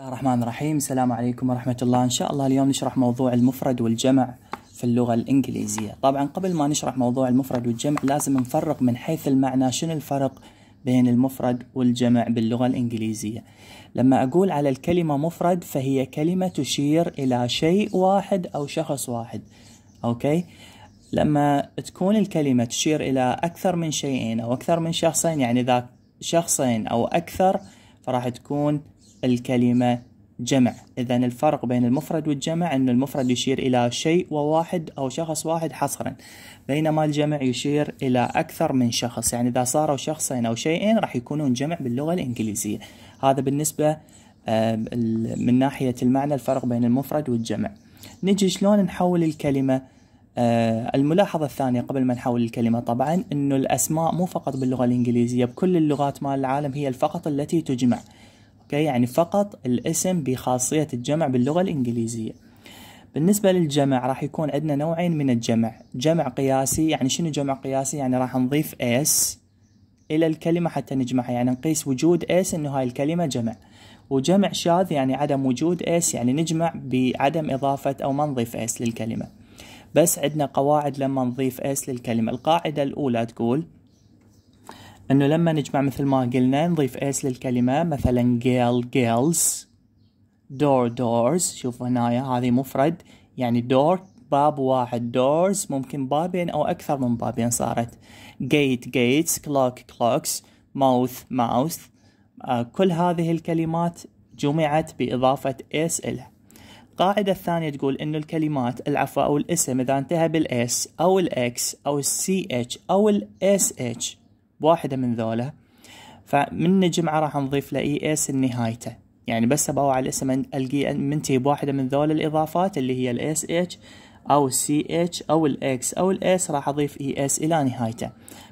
الله الرحمن الرحيم السلام عليكم ورحمة الله إن شاء الله اليوم نشرح موضوع المفرد والجمع في اللغة الإنجليزية طبعا قبل ما نشرح موضوع المفرد والجمع لازم نفرق من حيث المعنى شنو الفرق بين المفرد والجمع باللغة الإنجليزية لما أقول على الكلمة مفرد فهي كلمة تشير إلى شيء واحد أو شخص واحد أوكي لما تكون الكلمة تشير إلى أكثر من شيئين أو أكثر من شخصين يعني إذا شخصين أو أكثر فراح تكون الكلمة جمع إذا الفرق بين المفرد والجمع أن المفرد يشير إلى شيء وواحد أو شخص واحد حصرا بينما الجمع يشير إلى أكثر من شخص يعني إذا صاروا شخصين أو شيئين راح يكونون جمع باللغة الإنجليزية هذا بالنسبة آه، من ناحية المعنى الفرق بين المفرد والجمع نجي شلون نحول الكلمة آه، الملاحظة الثانية قبل ما نحول الكلمة طبعا أنه الأسماء مو فقط باللغة الإنجليزية بكل اللغات مال العالم هي فقط التي تجمع أوكي يعني فقط الاسم بخاصية الجمع باللغة الإنجليزية بالنسبة للجمع راح يكون عندنا نوعين من الجمع جمع قياسي يعني شنو جمع قياسي يعني راح نضيف اس إلى الكلمة حتى نجمعها يعني نقيس وجود اس إنه هاي الكلمة جمع وجمع شاذ يعني عدم وجود اس يعني نجمع بعدم إضافة أو ما نضيف اس للكلمة بس عندنا قواعد لما نضيف اس للكلمة القاعدة الأولى تقول انه لما نجمع مثل ما قلنا نضيف اس للكلمة مثلا جيل girls دور دورز شوف هنايا هذه مفرد يعني دور باب واحد دورز ممكن بابين او اكثر من بابين صارت جيت جيتس كلوك كلوكس ماوث ماوث كل هذه الكلمات جمعت باضافة اس لها القاعدة الثانية تقول إنه الكلمات العفو أو الاسم إذا انتهى بالإس أو الإكس أو السي اتش أو الإس اتش واحدة من ذولا فمن نجمعه راح نضيف له اي اس نهايته يعني بس ابوع على الاسم القي منتهي بواحدة من ذولا الاضافات اللي هي الاس اتش او السي اتش او الاكس او الاس راح اضيف اي اس الى نهايته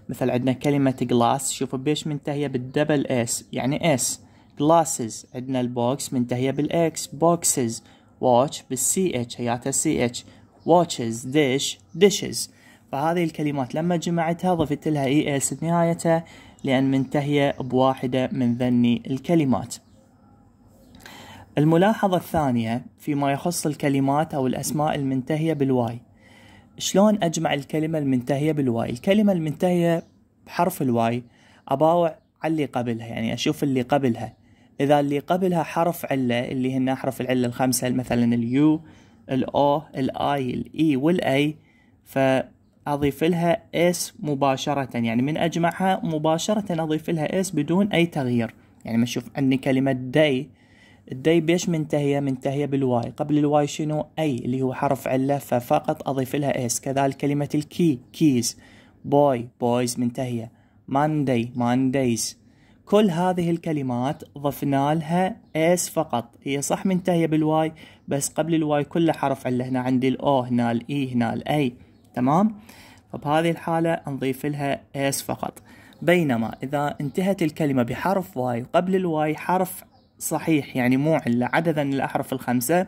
مثل عندنا كلمة جلاس شوفوا بيش منتهية بالدبل اس يعني اس جلاسز عندنا البوكس منتهية بالاكس بوكسز واتش بالسي اتش هياتها سي اتش واتشز ديش ديشز فهذه الكلمات لما جمعتها ضفت لها اي اس بنهايتها لأن منتهية بواحدة من ذني الكلمات الملاحظة الثانية فيما يخص الكلمات أو الأسماء المنتهية بالواي شلون أجمع الكلمة المنتهية بالواي الكلمة المنتهية بحرف الواي أباوع على اللي قبلها يعني أشوف اللي قبلها إذا اللي قبلها حرف علة اللي هن أحرف العلة الخمسة مثلا اليو الأو الآي الإي والأي ف أضيف لها اس مباشرة يعني من أجمعها مباشرة أضيف لها اس بدون أي تغيير يعني ما أشوف عندي كلمة داي الداي بيش منتهية منتهية بالواي قبل الواي شنو أي اللي هو حرف علة ففقط أضيف لها اس كذلك كلمة الكي كيز بوي بويز منتهية ماندي مانديز كل هذه الكلمات ضفنا لها اس فقط هي صح منتهية بالواي بس قبل الواي كله حرف علة هنا عندي الاو هنا الاي e، هنا الاي تمام فبهذه الحالة نضيف لها اس فقط بينما إذا انتهت الكلمة بحرف واي قبل الواي حرف صحيح يعني مو إلا عددا الأحرف الخمسة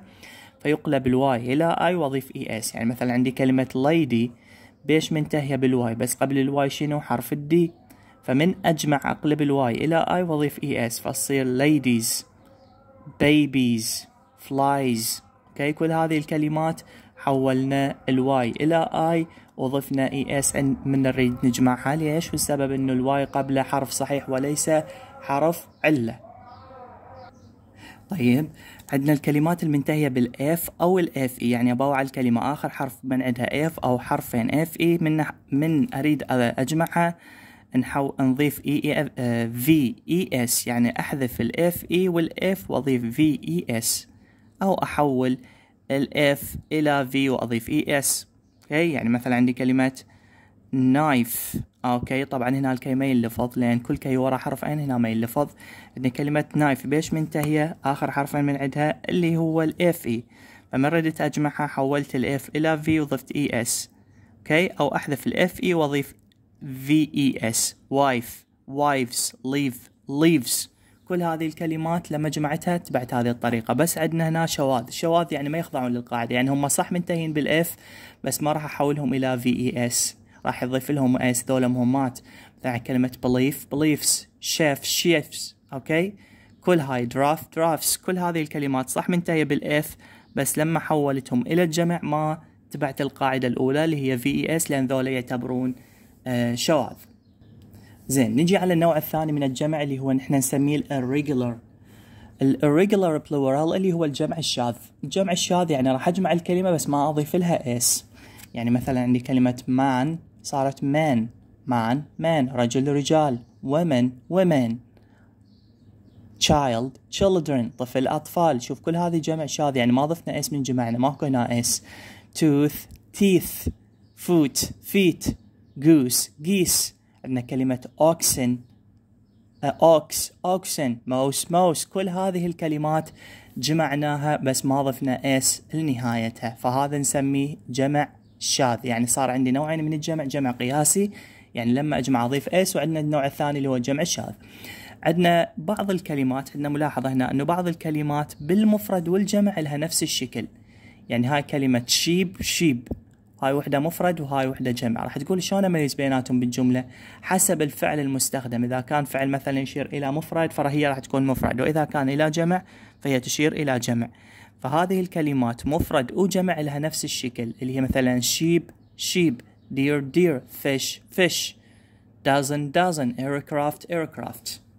فيقلب الواي إلى اي وأضيف اي e اس يعني مثلا عندي كلمة lady بيش منتهية بالواي بس قبل الواي شنو حرف الدي فمن أجمع أقلب الواي إلى اي وأضيف اي e اس فتصير ladies babies flies اوكي كل هذه الكلمات حولنا الواي الى اي وضفنا اي اس من نريد نجمعها ليش والسبب انه الواي قبله حرف صحيح وليس حرف عله طيب عندنا الكلمات المنتهية بالاف او الاف اي e. يعني ابوع الكلمة اخر حرف من عندها اف او حرفين اف اي e. من من اريد اجمعها نحو نضيف اي اي في اي اس يعني احذف الاف اي e والاف واضيف في اي اس او احول الاف الى في واضيف اي اس اوكي يعني مثلا عندي كلمه نايف اوكي طبعا هنا الكي ما ينلفظ لان كل كي ورا حرف ان هنا ما ينلفظ عندنا كلمه نايف بيش منتهيه اخر حرفين من عندها اللي هو الاف اي e. فمن ردت اجمعها حولت الاف الى في وضفت اي اس اوكي او احذف الاف اي e واضيف في اي اس وايف وايفز ليف leaves كل هذه الكلمات لما جمعتها تبعت هذه الطريقة بس عندنا هنا شواذ الشواذ يعني ما يخضعون للقاعدة يعني هم صح منتهين بالاف بس ما راح احولهم الى في اي اس راح يضيف لهم اس ذولا مهمات مثلا كلمة بليف بليفز شيف شيفز اوكي كل هاي درافت درافتس كل هذه الكلمات صح منتهية بالاف بس لما حولتهم الى الجمع ما تبعت القاعدة الاولى اللي هي في اي اس لان ذولا يعتبرون آه، شواذ زين نجي على النوع الثاني من الجمع اللي هو نحن نسميه الريجولر الريجولر بلورال اللي هو الجمع الشاذ الجمع الشاذ يعني راح اجمع الكلمه بس ما اضيف لها اس يعني مثلا عندي كلمه مان صارت مان مان مان رجل رجال women women child children طفل أطفال شوف كل هذه جمع شاذ يعني ما ضفنا اس من جمعنا ماكو هنا اس tooth teeth foot feet goose geese عندنا كلمة أوكسن أه، أوكس أوكسن ماوس ماوس كل هذه الكلمات جمعناها بس ما ضفنا إس لنهايتها فهذا نسميه جمع شاذ يعني صار عندي نوعين من الجمع جمع قياسي يعني لما اجمع اضيف اس وعندنا النوع الثاني اللي هو الجمع الشاذ عندنا بعض الكلمات عندنا ملاحظة هنا أنه بعض الكلمات بالمفرد والجمع لها نفس الشكل يعني هاي كلمة شيب شيب هاي وحدة مفرد وهاي وحدة جمع راح تقول شلون اميز بيناتهم بالجملة حسب الفعل المستخدم اذا كان فعل مثلا يشير الى مفرد فهي راح تكون مفرد واذا كان الى جمع فهي تشير الى جمع فهذه الكلمات مفرد وجمع لها نفس الشكل اللي هي مثلا شيب شيب دير دير فيش فيش dozen dozen aircraft aircraft